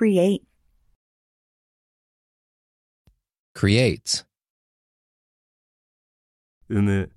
create? Creates. 産む